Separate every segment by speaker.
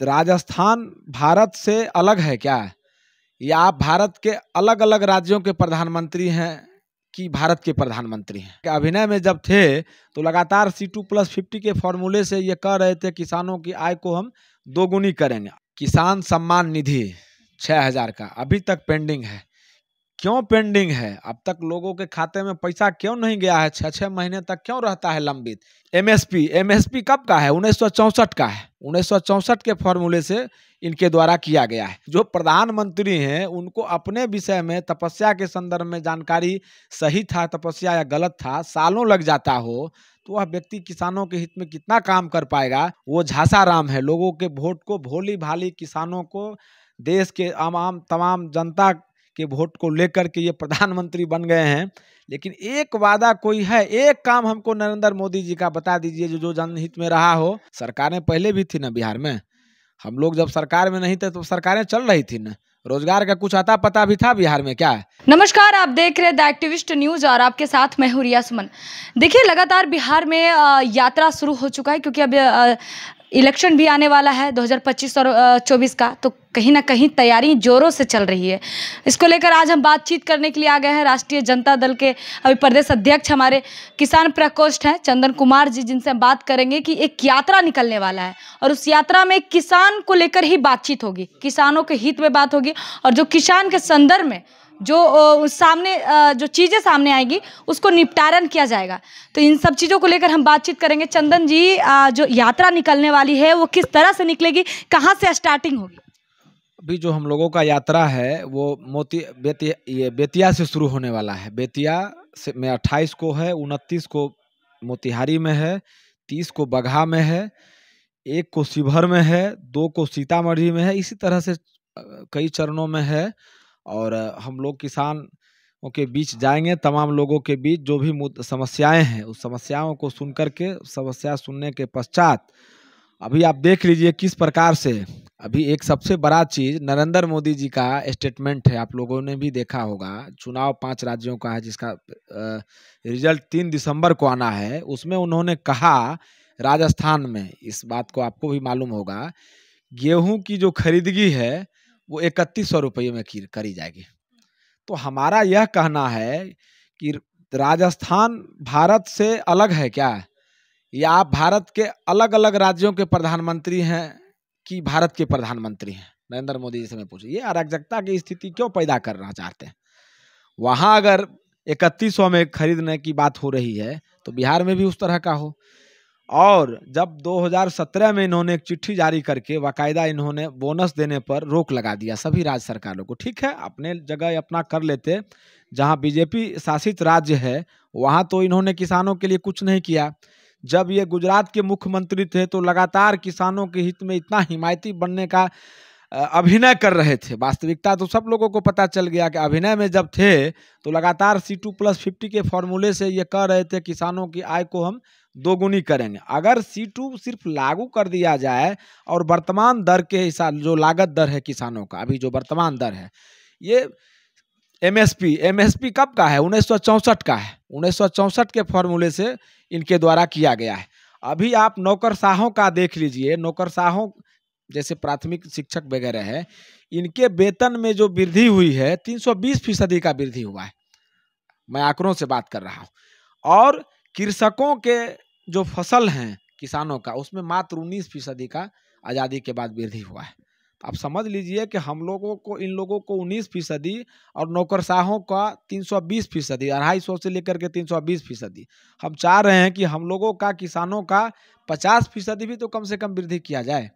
Speaker 1: तो राजस्थान भारत से अलग है क्या या आप भारत के अलग अलग राज्यों के प्रधानमंत्री हैं कि भारत के प्रधानमंत्री हैं अभिनय में जब थे तो लगातार सी टू प्लस फिफ्टी के फॉर्मूले से ये कह रहे थे किसानों की आय को हम दोगुनी करेंगे किसान सम्मान निधि छः हज़ार का अभी तक पेंडिंग है क्यों पेंडिंग है अब तक लोगों के खाते में पैसा क्यों नहीं गया है छः छः महीने तक क्यों रहता है लंबित एमएसपी एमएसपी कब का है उन्नीस का है उन्नीस के फॉर्मूले से इनके द्वारा किया गया है जो प्रधानमंत्री हैं उनको अपने विषय में तपस्या के संदर्भ में जानकारी सही था तपस्या या गलत था सालों लग जाता हो तो वह व्यक्ति किसानों के हित में कितना काम कर पाएगा वो झासाराम है लोगों के वोट को भोली भाली किसानों को देश के आम आम तमाम जनता के वोट को लेकर के ये प्रधानमंत्री बन गए हैं लेकिन एक वादा कोई है एक काम हमको नरेंद्र मोदी जी का बता दीजिए जो जो जनहित में रहा हो सरकारें पहले भी थी ना बिहार में हम लोग जब सरकार में नहीं थे तो सरकारें चल रही थी ना रोजगार का कुछ आता पता भी था बिहार में क्या है
Speaker 2: नमस्कार आप देख रहे द एक्टिविस्ट न्यूज और आपके साथ मैं हूं रिया सुमन देखिए लगातार बिहार में यात्रा शुरू हो चुका है क्योंकि अब इलेक्शन भी आने वाला है 2025 और 24 का तो कहीं ना कहीं तैयारी जोरों से चल रही है इसको लेकर आज हम बातचीत करने के लिए आ गए हैं राष्ट्रीय जनता दल के अभी प्रदेश अध्यक्ष हमारे किसान प्रकोष्ठ हैं चंदन कुमार जी जिनसे हम बात करेंगे कि एक यात्रा निकलने वाला है और उस यात्रा में किसान को लेकर ही बातचीत होगी किसानों के हित में बात होगी और जो किसान के संदर्भ में जो सामने जो चीज़ें सामने आएगी उसको निपटारण किया जाएगा तो इन सब चीज़ों को लेकर हम बातचीत करेंगे चंदन जी जो यात्रा निकलने वाली है वो किस तरह से निकलेगी कहाँ से स्टार्टिंग होगी
Speaker 1: अभी जो हम लोगों का यात्रा है वो मोती बेतिया ये बेतिया से शुरू होने वाला है बेतिया से में अट्ठाईस को है उनतीस को मोतिहारी में है तीस को बगहा में है एक को शिवहर में है दो को सीतामढ़ी में है इसी तरह से कई चरणों में है और हम लोग किसान के बीच जाएंगे तमाम लोगों के बीच जो भी समस्याएं हैं उस समस्याओं को सुन करके समस्या सुनने के पश्चात अभी आप देख लीजिए किस प्रकार से अभी एक सबसे बड़ा चीज़ नरेंद्र मोदी जी का स्टेटमेंट है आप लोगों ने भी देखा होगा चुनाव पांच राज्यों का है जिसका रिजल्ट तीन दिसंबर को आना है उसमें उन्होंने कहा राजस्थान में इस बात को आपको भी मालूम होगा गेहूं की जो खरीदगी है वो इकतीस सौ रुपये में करी जाएगी तो हमारा यह कहना है कि राजस्थान भारत से अलग है क्या या आप भारत के अलग अलग राज्यों के प्रधानमंत्री हैं कि भारत के प्रधानमंत्री हैं नरेंद्र मोदी जी से मैं पूछू ये अराजकता की स्थिति क्यों पैदा करना चाहते हैं वहाँ अगर इकतीस में खरीदने की बात हो रही है तो बिहार में भी उस तरह का हो और जब 2017 में इन्होंने एक चिट्ठी जारी करके बाकायदा इन्होंने बोनस देने पर रोक लगा दिया सभी राज्य सरकारों को ठीक है अपने जगह अपना कर लेते जहां बीजेपी शासित राज्य है वहां तो इन्होंने किसानों के लिए कुछ नहीं किया जब ये गुजरात के मुख्यमंत्री थे तो लगातार किसानों के हित में इतना हिमायती बनने का अभिनय कर रहे थे वास्तविकता तो सब लोगों को पता चल गया कि अभिनय में जब थे तो लगातार सी टू प्लस फिफ्टी के फॉर्मूले से ये कह रहे थे किसानों की आय को हम दोगुनी करेंगे अगर सी टू सिर्फ लागू कर दिया जाए और वर्तमान दर के हिसाब जो लागत दर है किसानों का अभी जो वर्तमान दर है ये एमएसपी एमएसपी कब का है उन्नीस का है उन्नीस के फॉर्मूले से इनके द्वारा किया गया है अभी आप नौकरशाहों का देख लीजिए नौकरशाहों जैसे प्राथमिक शिक्षक वगैरह है इनके वेतन में जो वृद्धि हुई है 320 फीसदी का वृद्धि हुआ है मैं आंकड़ों से बात कर रहा हूँ और कृषकों के जो फसल हैं किसानों का उसमें मात्र उन्नीस फीसदी का आज़ादी के बाद वृद्धि हुआ है तो आप समझ लीजिए कि हम लोगों को इन लोगों को उन्नीस फीसदी और नौकरशाहों का तीन सौ बीस फीसदी अढ़ाई सौ से लेकर के तीन सौ बीस फीसदी हम चाह रहे हैं कि हम लोगों का किसानों का पचास फीसदी भी तो कम से कम वृद्धि किया जाए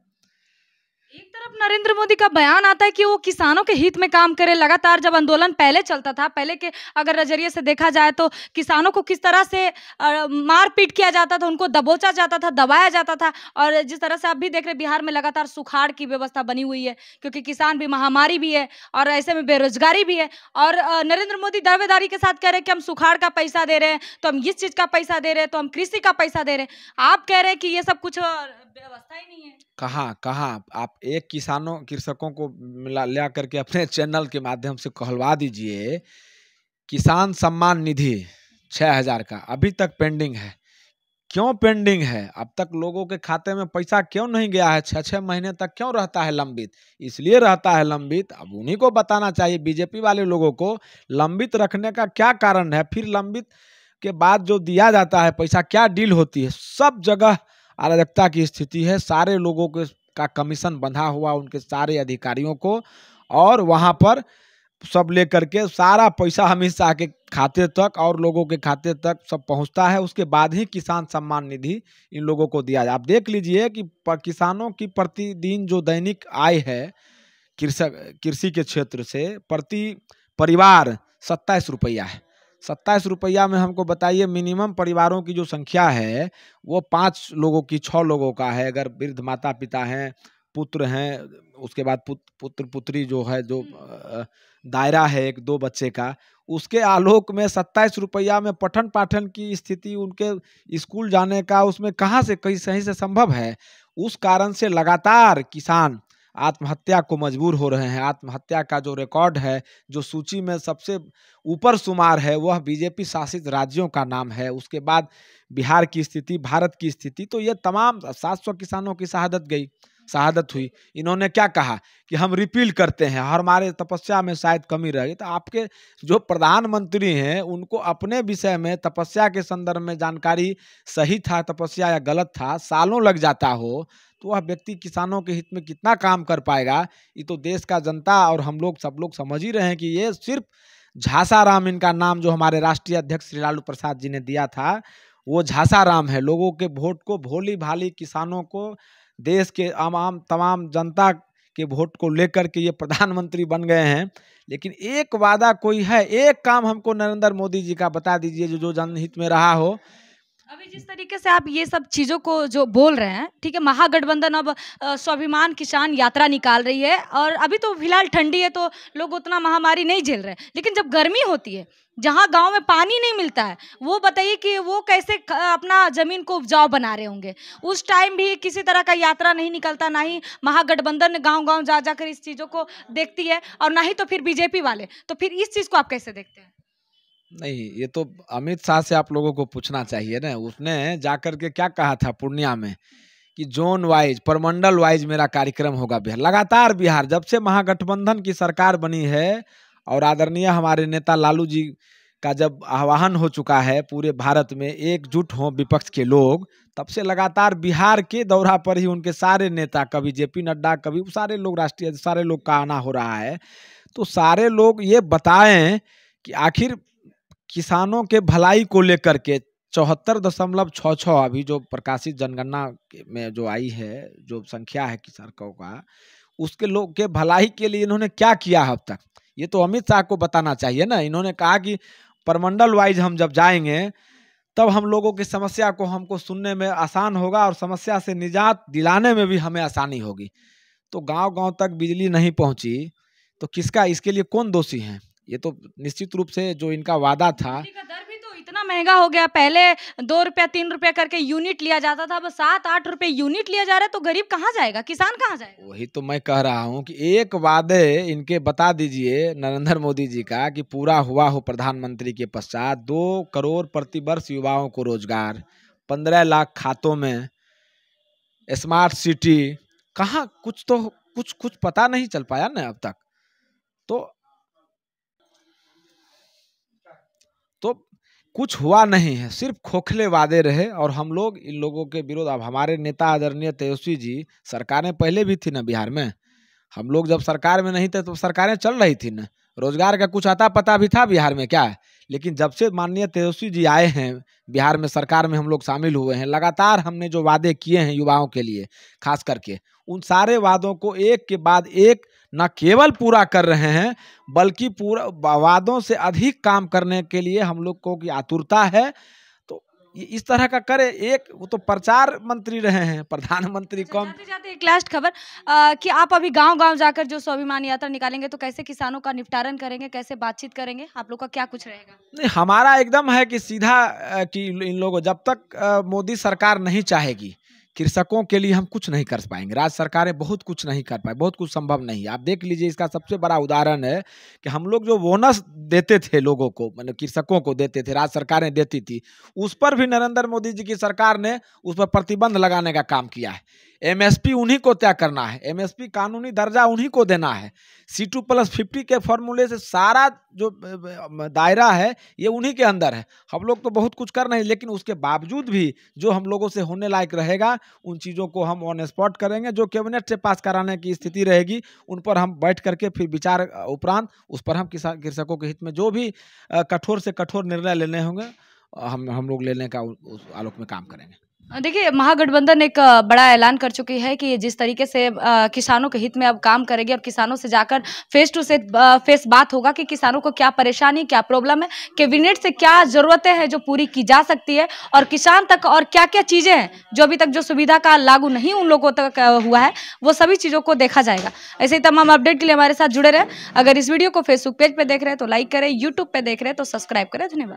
Speaker 2: जब नरेंद्र मोदी का बयान आता है कि वो किसानों के हित में काम करे लगातार जब आंदोलन पहले चलता था पहले के अगर नजरिए से देखा जाए तो किसानों को किस तरह से मारपीट किया जाता था उनको दबोचा जाता था दबाया जाता था और जिस तरह से आप भी देख रहे बिहार में लगातार सुखाड़ की व्यवस्था बनी हुई है क्योंकि किसान भी महामारी भी है और ऐसे में बेरोजगारी भी है और नरेंद्र मोदी दावेदारी के साथ कह रहे हैं कि हम सुखाड़ का पैसा दे रहे हैं तो हम इस चीज़ का पैसा दे रहे हैं तो हम कृषि का पैसा दे रहे हैं आप कह रहे हैं कि ये सब कुछ पे
Speaker 1: ही नहीं है कहाँ कहाँ आप एक किसानों कृषकों को मिला लिया करके अपने चैनल के माध्यम से कहलवा दीजिए किसान सम्मान निधि छः हजार का अभी तक पेंडिंग है क्यों पेंडिंग है अब तक लोगों के खाते में पैसा क्यों नहीं गया है छः छः महीने तक क्यों रहता है लंबित इसलिए रहता है लंबित अब उन्हीं को बताना चाहिए बीजेपी वाले लोगों को लंबित रखने का क्या कारण है फिर लंबित के बाद जो दिया जाता है पैसा क्या डील होती है सब जगह अराजकता की स्थिति है सारे लोगों के का कमीशन बंधा हुआ उनके सारे अधिकारियों को और वहाँ पर सब लेकर के सारा पैसा हमेशा के खाते तक और लोगों के खाते तक सब पहुंचता है उसके बाद ही किसान सम्मान निधि इन लोगों को दिया जाए आप देख लीजिए कि किसानों की प्रतिदिन जो दैनिक आय है कृषक कृषि के क्षेत्र से प्रति परिवार सत्ताईस रुपया है सत्ताईस रुपया में हमको बताइए मिनिमम परिवारों की जो संख्या है वो पाँच लोगों की छः लोगों का है अगर वृद्ध माता पिता हैं पुत्र हैं उसके बाद पुत, पुत्र पुत्री जो है जो हम्म। दायरा है एक दो बच्चे का उसके आलोक में सत्ताईस रुपया में पठन पाठन की स्थिति उनके स्कूल जाने का उसमें कहाँ से कहीं सही से संभव है उस कारण से लगातार किसान आत्महत्या को मजबूर हो रहे हैं आत्महत्या का जो रिकॉर्ड है जो सूची में सबसे ऊपर शुमार है वह बीजेपी शासित राज्यों का नाम है उसके बाद बिहार की स्थिति भारत की स्थिति तो ये तमाम सौ किसानों की शहादत गई शहादत हुई इन्होंने क्या कहा कि हम रिपील करते हैं हमारे तपस्या में शायद कमी रह गई तो आपके जो प्रधानमंत्री हैं उनको अपने विषय में तपस्या के संदर्भ में जानकारी सही था तपस्या या गलत था सालों लग जाता हो तो वह व्यक्ति किसानों के हित में कितना काम कर पाएगा ये तो देश का जनता और हम लोग सब लोग समझ ही रहे हैं कि ये सिर्फ झासाराम इनका नाम जो हमारे राष्ट्रीय अध्यक्ष श्री लालू प्रसाद जी ने दिया था वो झासाराम है लोगों के वोट को भोली भाली किसानों को देश के आम आम तमाम जनता के वोट को लेकर के ये प्रधानमंत्री बन गए हैं लेकिन एक वादा कोई है एक काम हमको नरेंद्र मोदी जी का बता दीजिए जो जो जनहित में रहा हो
Speaker 2: अभी जिस तरीके से आप ये सब चीज़ों को जो बोल रहे हैं ठीक है महागठबंधन अब स्वाभिमान किसान यात्रा निकाल रही है और अभी तो फिलहाल ठंडी है तो लोग उतना महामारी नहीं झेल रहे लेकिन जब गर्मी होती है जहाँ गांव में पानी नहीं मिलता है वो बताइए कि वो कैसे अपना ज़मीन को उपजाऊ बना रहे होंगे उस टाइम भी किसी तरह का यात्रा नहीं निकलता ना ही महागठबंधन गांव गांव जा जाकर इस चीज़ों को देखती है और ना ही तो फिर बीजेपी वाले तो फिर इस चीज़ को आप कैसे देखते हैं
Speaker 1: नहीं, ये तो अमित शाह से आप लोगों को पूछना चाहिए ना, उसने जाकर के क्या कहा था पूर्णिया में कि ज़ोन वाइज़, परमंडल वाइज़ मेरा कार्यक्रम होगा बिहार लगातार बिहार जब से महागठबंधन की सरकार बनी है और आदरणीय हमारे नेता लालू जी का जब आह्वान हो चुका है पूरे भारत में एकजुट हों विपक्ष के लोग तब से लगातार बिहार के दौरा पर ही उनके सारे नेता कभी जेपी नड्डा कभी सारे लोग राष्ट्रीय सारे लोग का आना हो रहा है तो सारे लोग ये बताएं कि आखिर किसानों के भलाई को लेकर के चौहत्तर दशमलव छः छः अभी जो प्रकाशित जनगणना में जो आई है जो संख्या है किसानों का उसके लोग के भलाई के लिए इन्होंने क्या किया अब तक ये तो अमित शाह को बताना चाहिए ना इन्होंने कहा कि परमंडल वाइज हम जब जाएंगे तब हम लोगों की समस्या को हमको सुनने में आसान होगा और समस्या से निजात दिलाने में भी हमें आसानी होगी तो गांव गांव तक बिजली नहीं पहुंची तो किसका इसके लिए कौन दोषी हैं ये तो निश्चित रूप से जो इनका वादा था
Speaker 2: तो इतना महंगा हो गया पहले दो रुपया तीन रुपया करके यूनिट लिया जाता था अब सात आठ रुपये यूनिट लिया जा रहा है तो गरीब कहाँ जाएगा किसान कहाँ जाएगा
Speaker 1: वही तो मैं कह रहा हूँ कि एक वादे इनके बता दीजिए नरेंद्र मोदी जी का कि पूरा हुआ हो प्रधानमंत्री के पश्चात दो करोड़ प्रतिवर्ष युवाओं को रोजगार पंद्रह लाख खातों में स्मार्ट सिटी कहाँ कुछ तो कुछ कुछ पता नहीं चल पाया ना अब तक तो तो कुछ हुआ नहीं है सिर्फ खोखले वादे रहे और हम लोग इन लोगों के विरोध अब हमारे नेता आदरणीय तेजस्वी जी सरकारें पहले भी थी ना बिहार में हम लोग जब सरकार में नहीं थे तो सरकारें चल रही थी ना रोजगार का कुछ अता पता भी था बिहार में क्या लेकिन जब से माननीय तेजस्वी जी आए हैं बिहार में सरकार में हम लोग शामिल हुए हैं लगातार हमने जो वादे किए हैं युवाओं के लिए खास करके उन सारे वादों को एक के बाद एक न केवल पूरा कर रहे हैं बल्कि पूरा वादों से अधिक काम करने के लिए हम लोग को की आतुरता है तो इस तरह का करे एक वो तो प्रचार मंत्री रहे हैं प्रधानमंत्री अच्छा, कौन
Speaker 2: जाते एक लास्ट खबर कि आप अभी गांव गांव जाकर जो स्वाभिमान यात्रा निकालेंगे तो कैसे किसानों का निपटारण करेंगे कैसे बातचीत करेंगे आप लोग का क्या कुछ रहेगा
Speaker 1: नहीं हमारा एकदम है कि सीधा कि इन लोगों जब तक मोदी सरकार नहीं चाहेगी कृषकों के लिए हम कुछ नहीं कर पाएंगे राज्य सरकारें बहुत कुछ नहीं कर पाए बहुत कुछ संभव नहीं है आप देख लीजिए इसका सबसे बड़ा उदाहरण है कि हम लोग जो बोनस देते थे लोगों को मतलब कृषकों को देते थे राज्य सरकारें देती थी उस पर भी नरेंद्र मोदी जी की सरकार ने उस पर प्रतिबंध लगाने का काम किया है एम उन्हीं को तय करना है एम कानूनी दर्जा उन्हीं को देना है सी टू प्लस फिफ्टी के फॉर्मूले से सारा जो दायरा है ये उन्हीं के अंदर है हम लोग तो बहुत कुछ कर रहे हैं लेकिन उसके बावजूद भी जो हम लोगों से होने लायक रहेगा उन चीज़ों को हम ऑन स्पॉट करेंगे जो कैबिनेट से पास कराने की स्थिति रहेगी उन पर हम बैठ करके फिर विचार उपरांत उस पर हम किसान कृषकों के हित में जो भी कठोर से कठोर निर्णय लेने होंगे हम हम लोग लेने का आलोक में काम करेंगे
Speaker 2: देखिए महागठबंधन एक बड़ा ऐलान कर चुकी है कि जिस तरीके से किसानों के हित में अब काम करेगी और किसानों से जाकर फेस टू फेस बात होगा कि किसानों को क्या परेशानी क्या प्रॉब्लम है कैबिनेट से क्या ज़रूरतें हैं जो पूरी की जा सकती है और किसान तक और क्या क्या चीज़ें हैं जो अभी तक जो सुविधा का लागू नहीं उन लोगों तक हुआ है वो सभी चीज़ों को देखा जाएगा ऐसे ही तमाम अपडेट के लिए हमारे साथ जुड़े रहे अगर इस वीडियो को फेसबुक पेज पर देख रहे हैं तो लाइक करें यूट्यूब पर देख रहे हैं तो सब्सक्राइब करें धन्यवाद